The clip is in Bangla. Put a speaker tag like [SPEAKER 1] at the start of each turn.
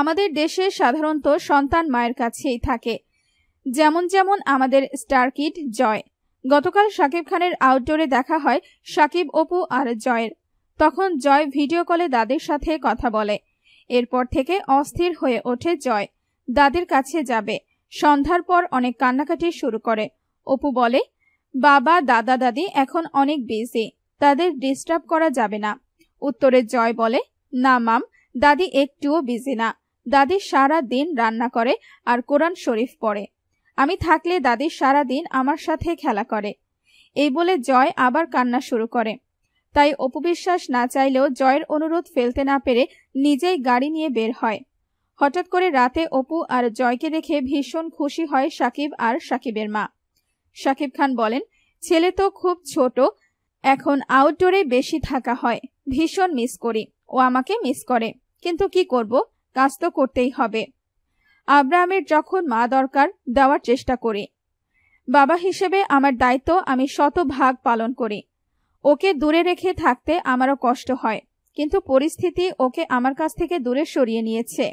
[SPEAKER 1] আমাদের দেশে সাধারণত সন্তান মায়ের কাছেই থাকে যেমন যেমন আমাদের স্টার কিট জয় গতকাল শাকিব খানের আউটডোরে দেখা হয় শাকিব অপু আর জয়ের তখন জয় ভিডিও কলে দাদের সাথে কথা বলে এরপর থেকে অস্থির হয়ে ওঠে জয় দাদের কাছে যাবে সন্ধ্যার পর অনেক কান্নাকাটি শুরু করে অপু বলে বাবা দাদা দাদি এখন অনেক বিজি তাদের ডিস্টার্ব করা যাবে না উত্তরে জয় বলে না মাম দাদি একটুও বিজি না দাদি সারা দিন রান্না করে আর কোরআন শরীফ পড়ে আমি থাকলে দাদি সারা দিন আমার সাথে খেলা করে এই বলে জয় আবার কান্না শুরু করে তাই অপবিশ্বাস না চাইলেও জয়ের অনুরোধ ফেলতে না পেরে নিজেই গাড়ি নিয়ে বের হয় হঠাৎ করে রাতে অপু আর জয়কে দেখে ভীষণ খুশি হয় সাকিব আর সাকিবের মা সাকিব খান বলেন ছেলে তো খুব ছোট এখন আউটডোরে বেশি থাকা হয় ভীষণ মিস করি ও আমাকে মিস করে কিন্তু কি করব কাজ তো করতেই হবে আব্রাহামের যখন মা দরকার দেওয়ার চেষ্টা করি বাবা হিসেবে আমার দায়িত্ব আমি শতভাগ পালন করি ওকে দূরে রেখে থাকতে আমারও কষ্ট হয় কিন্তু পরিস্থিতি ওকে আমার কাছ থেকে দূরে সরিয়ে নিয়েছে